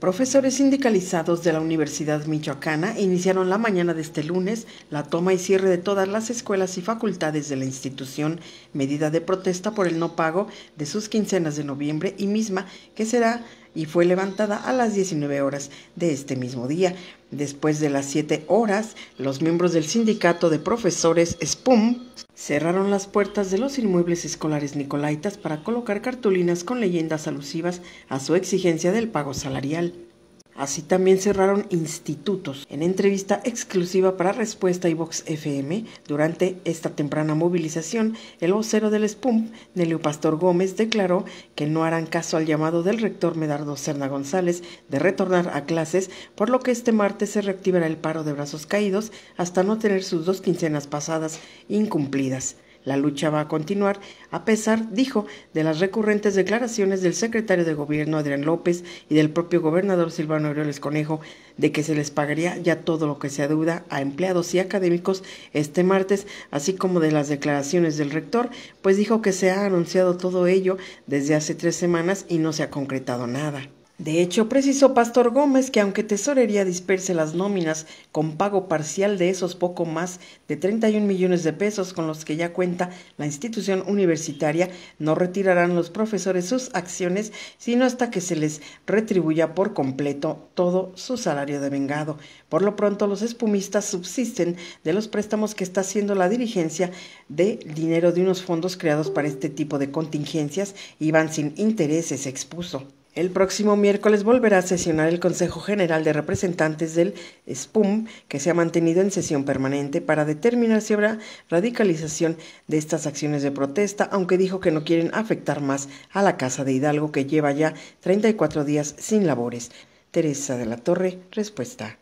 Profesores sindicalizados de la Universidad Michoacana iniciaron la mañana de este lunes la toma y cierre de todas las escuelas y facultades de la institución, medida de protesta por el no pago de sus quincenas de noviembre y misma que será y fue levantada a las 19 horas de este mismo día. Después de las 7 horas, los miembros del sindicato de profesores SPUM cerraron las puertas de los inmuebles escolares nicolaitas para colocar cartulinas con leyendas alusivas a su exigencia del pago salarial. Así también cerraron institutos. En entrevista exclusiva para Respuesta y Vox FM, durante esta temprana movilización, el vocero del SPUM, Nelio Pastor Gómez, declaró que no harán caso al llamado del rector Medardo Cerna González de retornar a clases, por lo que este martes se reactivará el paro de brazos caídos hasta no tener sus dos quincenas pasadas incumplidas. La lucha va a continuar, a pesar, dijo, de las recurrentes declaraciones del secretario de gobierno Adrián López y del propio gobernador Silvano Aureoles Conejo de que se les pagaría ya todo lo que se deuda a empleados y académicos este martes, así como de las declaraciones del rector, pues dijo que se ha anunciado todo ello desde hace tres semanas y no se ha concretado nada. De hecho, precisó Pastor Gómez que aunque Tesorería disperse las nóminas con pago parcial de esos poco más de 31 millones de pesos con los que ya cuenta la institución universitaria, no retirarán los profesores sus acciones sino hasta que se les retribuya por completo todo su salario de vengado. Por lo pronto, los espumistas subsisten de los préstamos que está haciendo la dirigencia de dinero de unos fondos creados para este tipo de contingencias y van sin intereses, expuso. El próximo miércoles volverá a sesionar el Consejo General de Representantes del SPUM, que se ha mantenido en sesión permanente para determinar si habrá radicalización de estas acciones de protesta, aunque dijo que no quieren afectar más a la Casa de Hidalgo, que lleva ya 34 días sin labores. Teresa de la Torre, respuesta.